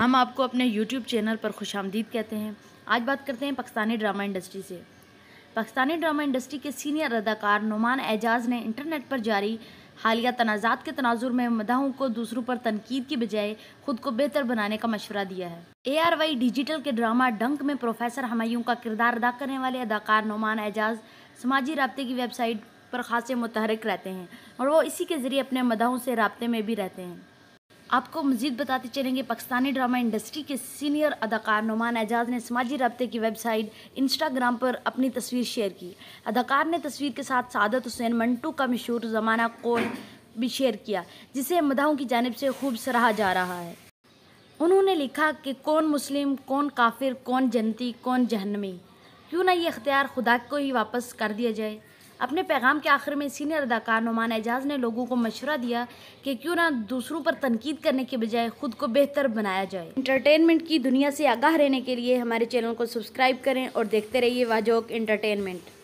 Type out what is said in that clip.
हम आपको अपने यूट्यूब चैनल पर खुश कहते हैं आज बात करते हैं पाकिस्तानी ड्रामा इंडस्ट्री से पाकिस्तानी ड्रामा इंडस्ट्री के सीनियर अदाकार नुमान एजाज ने इंटरनेट पर जारी हालिया तनाज़ात के तनाजुर में मदाहों को दूसरों पर तनकीद की बजाय खुद को बेहतर बनाने का मशवरा दिया है ए आर वाई डिजिटल के ड्रामा डंक में प्रोफेसर हमायूं का किरदार अदा करने वाले अदाकार नुमान एजाज समाजी रबते की वेबसाइट पर खासे मुतहरक रहते हैं और वो इसी के ज़रिए अपने मदाहों से रबते में भी रहते हैं आपको मजीद बताते चलेंगे पाकिस्तानी ड्रामा इंडस्ट्री के सीनियर अदाकार नुमान एजाज ने समाजी रबते की वेबसाइट इंस्टाग्राम पर अपनी तस्वीर शेयर की अदाकार ने तस्वीर के साथ सादत हुसैन मंटू का मशहूर ज़माना कौल भी शेयर किया जिसे मदाओं की जानब से खूब सराहा जा रहा है उन्होंने लिखा कि कौन मुस्लिम कौन काफिर कौन जनती कौन जहनमी क्यों ना ये अख्तियार खुदा को ही वापस कर दिया जाए अपने पैगाम के आखिर में सीनियर अदाकार नुमान एजाज ने लोगों को मशवरा दिया कि क्यों ना दूसरों पर तनकीद करने के बजाय खुद को बेहतर बनाया जाए इंटरटेनमेंट की दुनिया से आगाह रहने के लिए हमारे चैनल को सब्सक्राइब करें और देखते रहिए वाजोक इंटरटेनमेंट